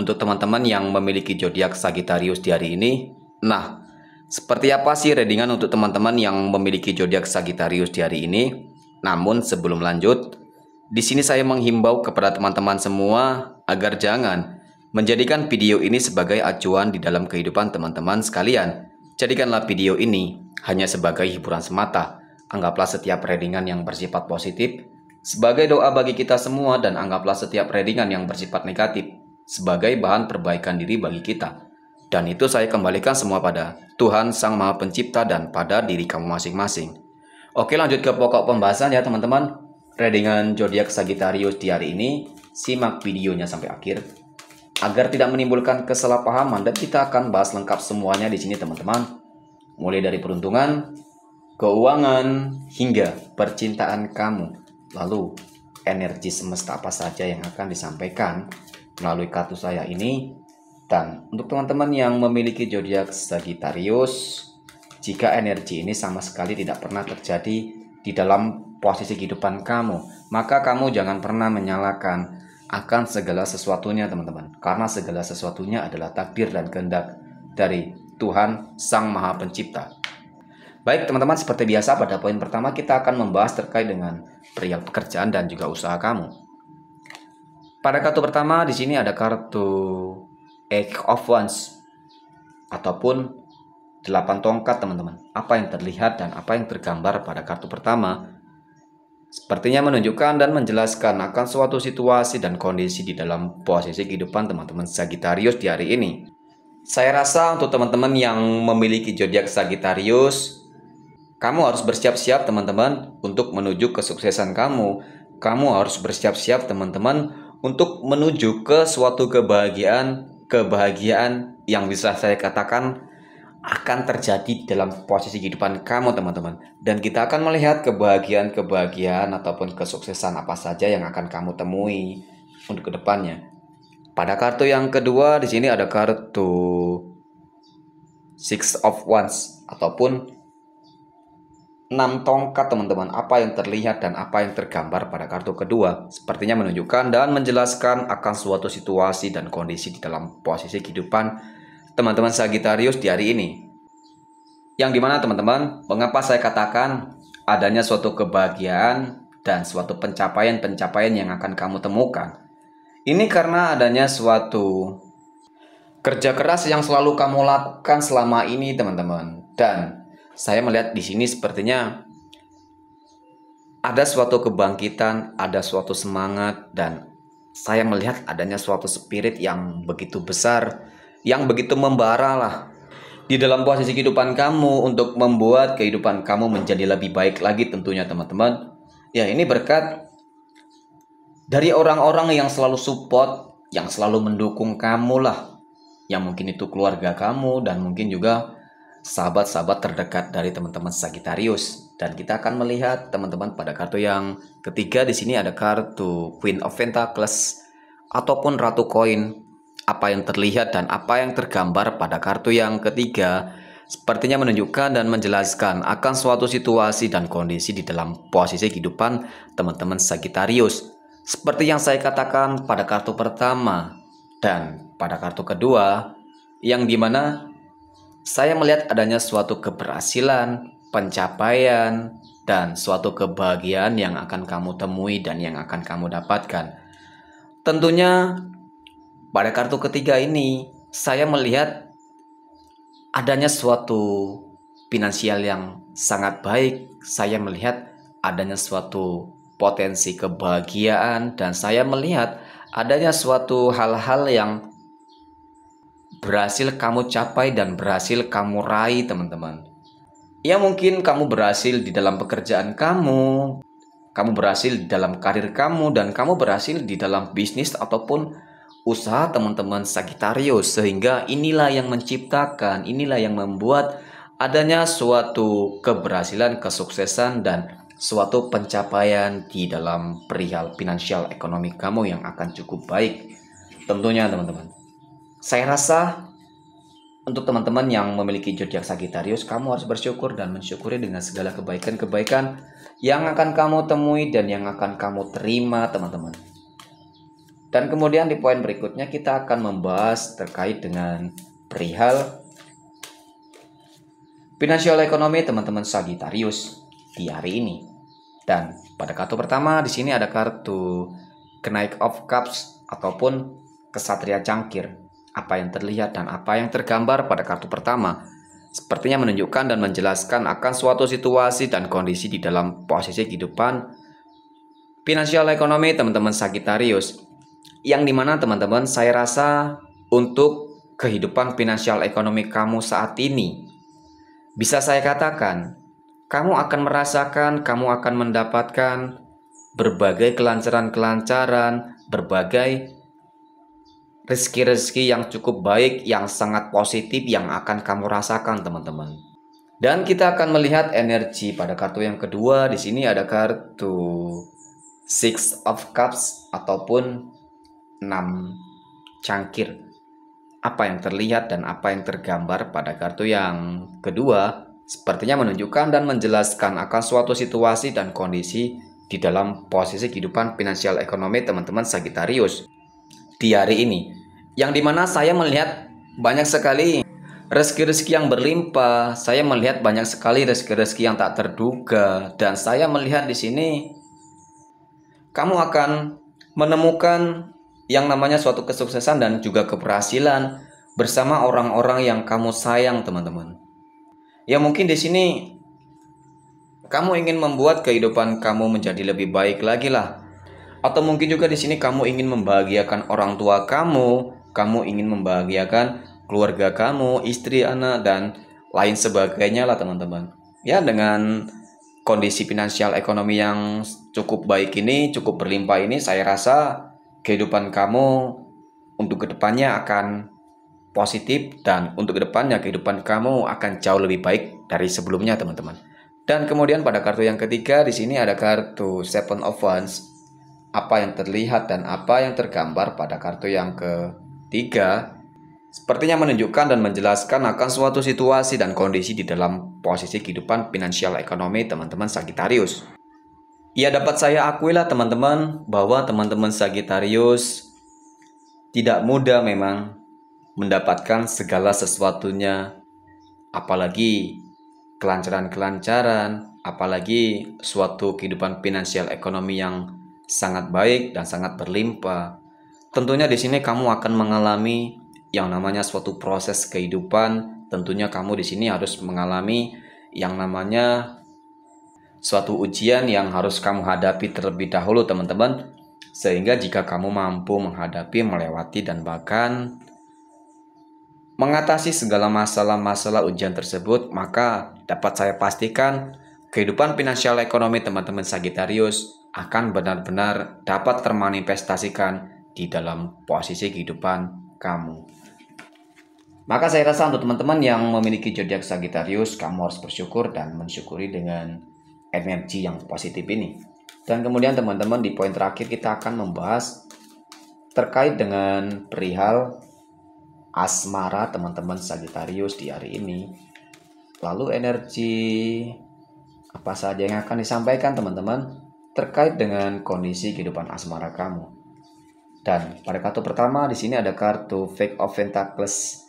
untuk teman-teman yang memiliki zodiak Sagittarius di hari ini, nah, seperti apa sih readingan untuk teman-teman yang memiliki zodiak Sagittarius di hari ini? Namun sebelum lanjut, di sini saya menghimbau kepada teman-teman semua agar jangan menjadikan video ini sebagai acuan di dalam kehidupan teman-teman sekalian. Jadikanlah video ini hanya sebagai hiburan semata. Anggaplah setiap readingan yang bersifat positif sebagai doa bagi kita semua dan anggaplah setiap readingan yang bersifat negatif sebagai bahan perbaikan diri bagi kita. Dan itu saya kembalikan semua pada Tuhan Sang Maha Pencipta dan pada diri kamu masing-masing. Oke lanjut ke pokok pembahasan ya teman-teman. Readingan zodiak Sagittarius di hari ini, simak videonya sampai akhir agar tidak menimbulkan kesalahpahaman dan kita akan bahas lengkap semuanya di sini teman-teman. Mulai dari peruntungan, keuangan, hingga percintaan kamu. Lalu, energi semesta apa saja yang akan disampaikan melalui kartu saya ini. Dan untuk teman-teman yang memiliki zodiak Sagittarius, jika energi ini sama sekali tidak pernah terjadi di dalam posisi kehidupan kamu, maka kamu jangan pernah menyalahkan akan segala sesuatunya, teman-teman. Karena segala sesuatunya adalah takdir dan kehendak dari Tuhan Sang Maha Pencipta. Baik, teman-teman, seperti biasa pada poin pertama kita akan membahas terkait dengan perihal pekerjaan dan juga usaha kamu. Pada kartu pertama di sini ada kartu Eight of Wands ataupun 8 tongkat teman-teman. Apa yang terlihat dan apa yang tergambar pada kartu pertama sepertinya menunjukkan dan menjelaskan akan suatu situasi dan kondisi di dalam posisi kehidupan teman-teman Sagitarius di hari ini. Saya rasa untuk teman-teman yang memiliki zodiak Sagitarius kamu harus bersiap-siap teman-teman untuk menuju kesuksesan kamu. Kamu harus bersiap-siap teman-teman untuk menuju ke suatu kebahagiaan kebahagiaan yang bisa saya katakan akan terjadi dalam posisi kehidupan kamu teman-teman dan kita akan melihat kebahagiaan-kebahagiaan ataupun kesuksesan apa saja yang akan kamu temui untuk kedepannya pada kartu yang kedua di sini ada kartu six of wands ataupun 6 tongkat teman-teman, apa yang terlihat dan apa yang tergambar pada kartu kedua sepertinya menunjukkan dan menjelaskan akan suatu situasi dan kondisi di dalam posisi kehidupan teman-teman Sagittarius di hari ini. Yang dimana teman-teman, mengapa saya katakan adanya suatu kebahagiaan dan suatu pencapaian-pencapaian yang akan kamu temukan. Ini karena adanya suatu kerja keras yang selalu kamu lakukan selama ini teman-teman. Dan saya melihat di sini sepertinya ada suatu kebangkitan, ada suatu semangat, dan saya melihat adanya suatu spirit yang begitu besar, yang begitu membara lah di dalam posisi kehidupan kamu untuk membuat kehidupan kamu menjadi lebih baik lagi tentunya teman-teman. Ya ini berkat dari orang-orang yang selalu support, yang selalu mendukung kamu lah. Yang mungkin itu keluarga kamu dan mungkin juga sahabat-sahabat terdekat dari teman-teman Sagittarius dan kita akan melihat teman-teman pada kartu yang ketiga di sini ada kartu Queen of Pentacles ataupun Ratu Koin apa yang terlihat dan apa yang tergambar pada kartu yang ketiga sepertinya menunjukkan dan menjelaskan akan suatu situasi dan kondisi di dalam posisi kehidupan teman-teman Sagittarius. Seperti yang saya katakan pada kartu pertama dan pada kartu kedua, yang dimana saya melihat adanya suatu keberhasilan, pencapaian, dan suatu kebahagiaan yang akan kamu temui dan yang akan kamu dapatkan. Tentunya, pada kartu ketiga ini, saya melihat adanya suatu finansial yang sangat baik. Saya melihat adanya suatu potensi kebahagiaan, dan saya melihat adanya suatu hal-hal yang berhasil kamu capai dan berhasil kamu raih, teman-teman. Ya mungkin kamu berhasil di dalam pekerjaan kamu, kamu berhasil di dalam karir kamu dan kamu berhasil di dalam bisnis ataupun usaha teman-teman Sagittarius sehingga inilah yang menciptakan, inilah yang membuat adanya suatu keberhasilan, kesuksesan dan suatu pencapaian di dalam perihal finansial ekonomi kamu yang akan cukup baik tentunya teman-teman saya rasa untuk teman-teman yang memiliki zodiak Sagittarius, kamu harus bersyukur dan mensyukuri dengan segala kebaikan-kebaikan yang akan kamu temui dan yang akan kamu terima, teman-teman. Dan kemudian di poin berikutnya kita akan membahas terkait dengan perihal finansial ekonomi teman-teman Sagittarius di hari ini. Dan pada kartu pertama di sini ada kartu kenaik of cups ataupun kesatria cangkir apa yang terlihat dan apa yang tergambar pada kartu pertama sepertinya menunjukkan dan menjelaskan akan suatu situasi dan kondisi di dalam posisi kehidupan finansial ekonomi teman-teman Sagittarius yang dimana teman-teman saya rasa untuk kehidupan finansial ekonomi kamu saat ini bisa saya katakan kamu akan merasakan kamu akan mendapatkan berbagai kelancaran-kelancaran berbagai rezeki-rezeki yang cukup baik, yang sangat positif yang akan kamu rasakan teman-teman. Dan kita akan melihat energi pada kartu yang kedua. Di sini ada kartu Six of Cups ataupun 6 cangkir. Apa yang terlihat dan apa yang tergambar pada kartu yang kedua sepertinya menunjukkan dan menjelaskan akan suatu situasi dan kondisi di dalam posisi kehidupan finansial ekonomi teman-teman Sagittarius di hari ini yang dimana saya melihat banyak sekali rezeki-rezeki yang berlimpah. Saya melihat banyak sekali rezeki-rezeki yang tak terduga dan saya melihat di sini kamu akan menemukan yang namanya suatu kesuksesan dan juga keberhasilan bersama orang-orang yang kamu sayang, teman-teman. Ya mungkin di sini kamu ingin membuat kehidupan kamu menjadi lebih baik lagi lah. Atau mungkin juga di sini kamu ingin membahagiakan orang tua kamu, kamu ingin membahagiakan keluarga kamu, istri, anak, dan lain sebagainya lah teman-teman. Ya dengan kondisi finansial ekonomi yang cukup baik ini, cukup berlimpah ini, saya rasa kehidupan kamu untuk kedepannya akan positif dan untuk kedepannya kehidupan kamu akan jauh lebih baik dari sebelumnya teman-teman. Dan kemudian pada kartu yang ketiga di sini ada kartu Seven of Wands. Apa yang terlihat dan apa yang tergambar pada kartu yang ke Tiga, sepertinya menunjukkan dan menjelaskan akan suatu situasi dan kondisi di dalam posisi kehidupan finansial ekonomi teman-teman Sagittarius. Ya dapat saya akui lah teman-teman bahwa teman-teman Sagittarius tidak mudah memang mendapatkan segala sesuatunya apalagi kelancaran-kelancaran apalagi suatu kehidupan finansial ekonomi yang sangat baik dan sangat berlimpah Tentunya di sini kamu akan mengalami yang namanya suatu proses kehidupan. Tentunya kamu di sini harus mengalami yang namanya suatu ujian yang harus kamu hadapi terlebih dahulu, teman-teman. Sehingga jika kamu mampu menghadapi, melewati dan bahkan mengatasi segala masalah-masalah ujian tersebut, maka dapat saya pastikan kehidupan finansial ekonomi teman-teman Sagitarius akan benar-benar dapat termanifestasikan di dalam posisi kehidupan kamu. Maka saya rasa untuk teman-teman yang memiliki zodiak Sagittarius, kamu harus bersyukur dan mensyukuri dengan energi yang positif ini. Dan kemudian teman-teman di poin terakhir kita akan membahas terkait dengan perihal asmara teman-teman Sagittarius di hari ini. Lalu energi apa saja yang akan disampaikan teman-teman terkait dengan kondisi kehidupan asmara kamu. Dan pada kartu pertama di sini ada kartu Fake of Pentacles.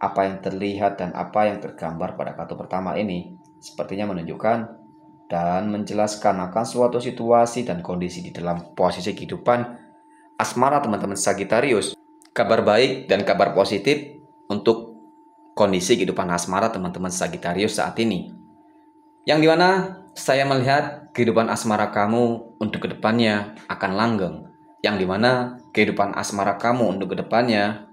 Apa yang terlihat dan apa yang tergambar pada kartu pertama ini sepertinya menunjukkan dan menjelaskan akan suatu situasi dan kondisi di dalam posisi kehidupan asmara teman-teman Sagittarius. Kabar baik dan kabar positif untuk kondisi kehidupan asmara teman-teman Sagittarius saat ini. Yang dimana saya melihat kehidupan asmara kamu untuk kedepannya akan langgeng yang dimana kehidupan asmara kamu untuk kedepannya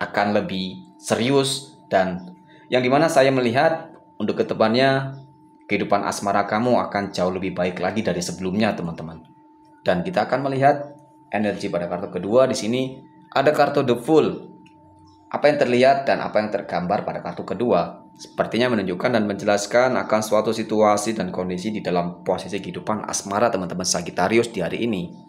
akan lebih serius dan yang dimana saya melihat untuk kedepannya kehidupan asmara kamu akan jauh lebih baik lagi dari sebelumnya teman-teman dan kita akan melihat energi pada kartu kedua di sini ada kartu the full apa yang terlihat dan apa yang tergambar pada kartu kedua sepertinya menunjukkan dan menjelaskan akan suatu situasi dan kondisi di dalam posisi kehidupan asmara teman-teman Sagitarius di hari ini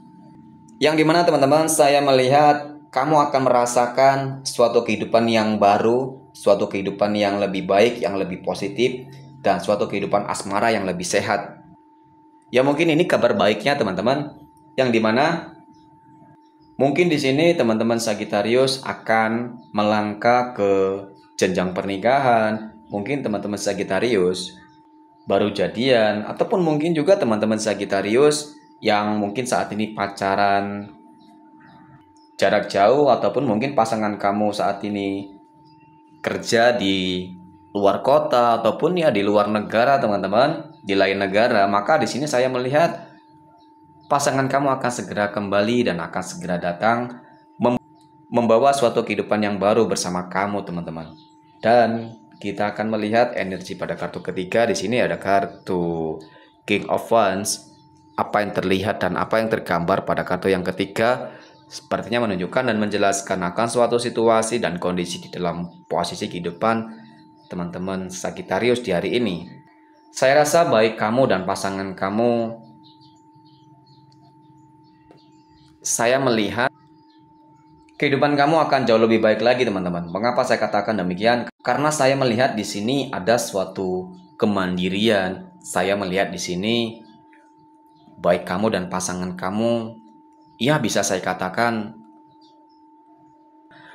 yang dimana teman-teman saya melihat kamu akan merasakan suatu kehidupan yang baru, suatu kehidupan yang lebih baik, yang lebih positif, dan suatu kehidupan asmara yang lebih sehat. Ya mungkin ini kabar baiknya teman-teman, yang dimana mungkin di sini teman-teman Sagitarius akan melangkah ke jenjang pernikahan, mungkin teman-teman Sagitarius baru jadian, ataupun mungkin juga teman-teman Sagitarius yang mungkin saat ini pacaran jarak jauh ataupun mungkin pasangan kamu saat ini kerja di luar kota ataupun ya di luar negara teman-teman di lain negara maka di sini saya melihat pasangan kamu akan segera kembali dan akan segera datang membawa suatu kehidupan yang baru bersama kamu teman-teman dan kita akan melihat energi pada kartu ketiga di sini ada kartu King of Wands apa yang terlihat dan apa yang tergambar pada kartu yang ketiga sepertinya menunjukkan dan menjelaskan akan suatu situasi dan kondisi di dalam posisi kehidupan teman-teman Sagittarius di hari ini. Saya rasa baik kamu dan pasangan kamu saya melihat kehidupan kamu akan jauh lebih baik lagi teman-teman. Mengapa saya katakan demikian? Karena saya melihat di sini ada suatu kemandirian. Saya melihat di sini baik kamu dan pasangan kamu, ya bisa saya katakan,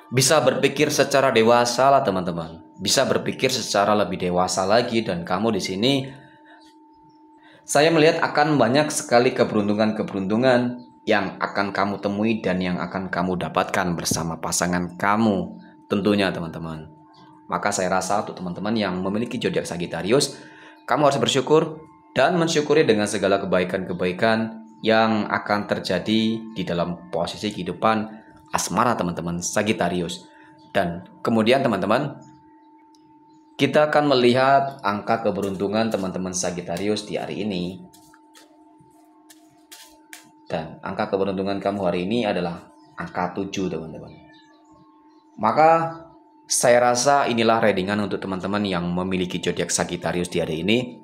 bisa berpikir secara dewasa lah teman-teman. Bisa berpikir secara lebih dewasa lagi dan kamu di sini saya melihat akan banyak sekali keberuntungan-keberuntungan yang akan kamu temui dan yang akan kamu dapatkan bersama pasangan kamu tentunya teman-teman. Maka saya rasa untuk teman-teman yang memiliki zodiak Sagittarius, kamu harus bersyukur dan mensyukuri dengan segala kebaikan-kebaikan yang akan terjadi di dalam posisi kehidupan asmara teman-teman Sagittarius. Dan kemudian teman-teman, kita akan melihat angka keberuntungan teman-teman Sagittarius di hari ini. Dan angka keberuntungan kamu hari ini adalah angka 7 teman-teman. Maka saya rasa inilah readingan untuk teman-teman yang memiliki zodiak Sagittarius di hari ini.